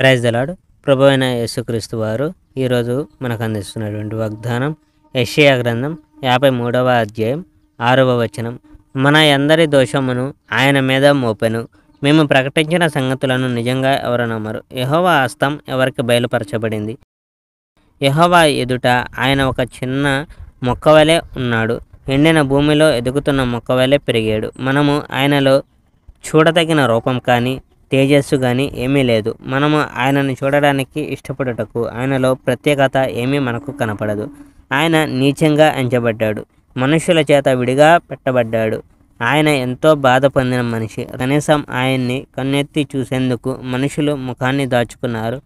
praise దలాడు ప్రభు అయిన యేసుక్రీస్తు వారు ఈరోజు మనకు అందిస్తున్నటువంటి వాగ్దానం యషయా గ్రంథం యాభై మూడవ అధ్యాయం ఆరవ వచనం మన అందరి దోషమును ఆయన మీద మోపెను మేము ప్రకటించిన సంగతులను నిజంగా ఎవరు నమ్మరు యహోవా హస్తం ఎవరికి బయలుపరచబడింది యహోవా ఎదుట ఆయన ఒక చిన్న మొక్కవలే ఉన్నాడు ఎండిన భూమిలో ఎదుగుతున్న మొక్కవలే పెరిగాడు మనము ఆయనలో చూడదగిన రూపం కానీ తేజస్సు కానీ ఏమీ లేదు మనము ఆయనను చూడడానికి ఇష్టపడుటకు ఆయనలో ప్రత్యేకత ఏమీ మనకు కనపడదు ఆయన నీచంగా ఎంచబడ్డాడు మనుషుల చేత విడిగా పెట్టబడ్డాడు ఆయన ఎంతో బాధ పొందిన మనిషి కనీసం ఆయన్ని కన్నెత్తి చూసేందుకు మనుషులు ముఖాన్ని దాచుకున్నారు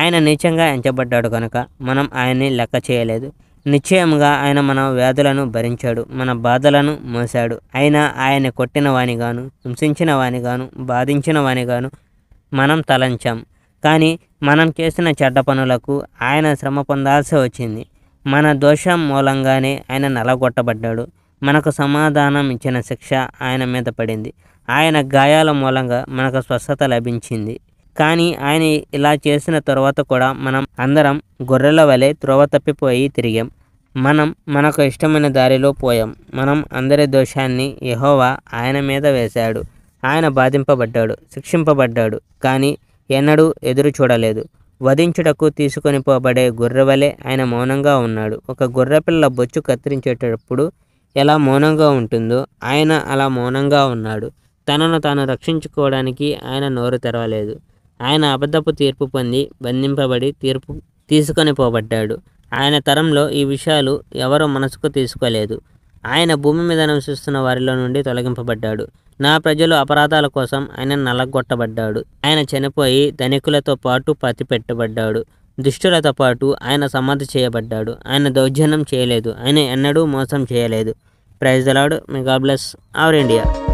ఆయన నీచంగా ఎంచబడ్డాడు కనుక మనం ఆయన్ని లెక్క చేయలేదు నిశ్చయముగా ఆయన మన వ్యాధులను భరించాడు మన బాధలను మోశాడు ఆయన ఆయన కొట్టిన వానిగాను హింసించిన వానిగాను బాధించిన వానిగాను మనం తలంచాం కానీ మనం చేసిన చెడ్డ పనులకు ఆయన శ్రమ పొందాల్సి వచ్చింది మన దోషం మూలంగానే ఆయన నలగొట్టబడ్డాడు మనకు సమాధానం ఇచ్చిన శిక్ష ఆయన మీద పడింది ఆయన గాయాల మూలంగా మనకు స్వస్థత లభించింది కానీ ఆయన ఇలా చేసిన తర్వాత కూడా మనం అందరం గొర్రెల వలె త్రోవ తప్పిపోయి తిరిగాం మనం మనకు ఇష్టమైన దారిలో పోయాం మనం అందరి దోషాన్ని యహోవా ఆయన మీద వేశాడు ఆయన బాధింపబడ్డాడు శిక్షింపబడ్డాడు కానీ ఎన్నడూ ఎదురు చూడలేదు వధించుటకు తీసుకొని పోబడే వలె ఆయన మౌనంగా ఉన్నాడు ఒక పిల్ల బొచ్చు కత్తిరించేటప్పుడు ఎలా మౌనంగా ఉంటుందో ఆయన అలా మౌనంగా ఉన్నాడు తనను తాను రక్షించుకోవడానికి ఆయన నోరు తెరవలేదు ఆయన అబద్ధపు తీర్పు పొంది బంధింపబడి తీర్పు తీసుకొని పోబడ్డాడు ఆయన తరంలో ఈ విషయాలు ఎవరో మనసుకు తీసుకోలేదు ఆయన భూమి మీద నివసిస్తున్న వారిలో నుండి తొలగింపబడ్డాడు నా ప్రజలు అపరాధాల కోసం ఆయన నలగొట్టబడ్డాడు ఆయన చనిపోయి ధనికులతో పాటు పతి పెట్టబడ్డాడు దుష్టులతో పాటు ఆయన సమాధి చేయబడ్డాడు ఆయన దౌర్జన్యం చేయలేదు ఆయన ఎన్నడూ మోసం చేయలేదు ప్రైజ్ దలాడు మెగాబ్లస్ ఆవర్ ఇండియా